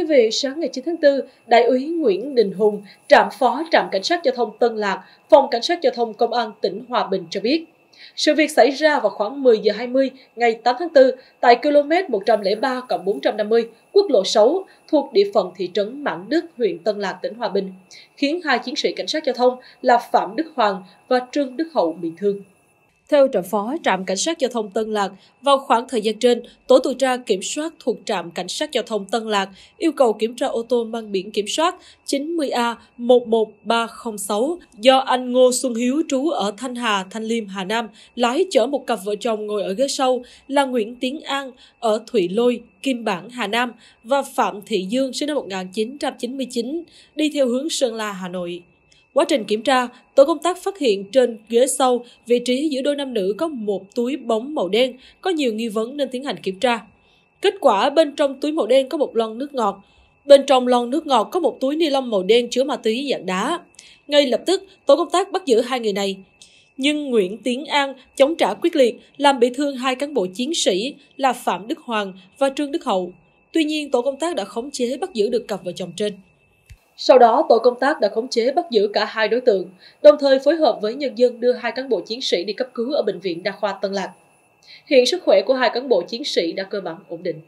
quý vị, sáng ngày 9 tháng 4, Đại úy Nguyễn Đình Hùng, trạm phó trạm cảnh sát giao thông Tân Lạc, phòng cảnh sát giao thông Công an tỉnh Hòa Bình cho biết, sự việc xảy ra vào khoảng 10 giờ 20 ngày 8 tháng 4 tại km 103 450 quốc lộ 6 thuộc địa phận thị trấn Mãn Đức, huyện Tân Lạc, tỉnh Hòa Bình, khiến hai chiến sĩ cảnh sát giao thông là Phạm Đức Hoàng và Trương Đức Hậu bị thương. Theo trợ phó trạm cảnh sát giao thông Tân Lạc, vào khoảng thời gian trên, tổ tuần tra kiểm soát thuộc trạm cảnh sát giao thông Tân Lạc yêu cầu kiểm tra ô tô mang biển kiểm soát 90A11306 do anh Ngô Xuân Hiếu trú ở Thanh Hà, Thanh Liêm, Hà Nam lái chở một cặp vợ chồng ngồi ở ghế sau là Nguyễn Tiến An ở Thủy Lôi, Kim Bảng, Hà Nam và Phạm Thị Dương sinh năm 1999 đi theo hướng Sơn La, Hà Nội. Quá trình kiểm tra, tổ công tác phát hiện trên ghế sau, vị trí giữa đôi nam nữ có một túi bóng màu đen, có nhiều nghi vấn nên tiến hành kiểm tra. Kết quả bên trong túi màu đen có một lon nước ngọt. Bên trong lon nước ngọt có một túi ni lông màu đen chứa ma túy dạng đá. Ngay lập tức, tổ công tác bắt giữ hai người này. Nhưng Nguyễn Tiến An chống trả quyết liệt, làm bị thương hai cán bộ chiến sĩ là Phạm Đức Hoàng và Trương Đức Hậu. Tuy nhiên, tổ công tác đã khống chế bắt giữ được cặp vợ chồng trên. Sau đó, tổ công tác đã khống chế bắt giữ cả hai đối tượng, đồng thời phối hợp với nhân dân đưa hai cán bộ chiến sĩ đi cấp cứu ở Bệnh viện Đa khoa Tân Lạc. Hiện sức khỏe của hai cán bộ chiến sĩ đã cơ bản ổn định.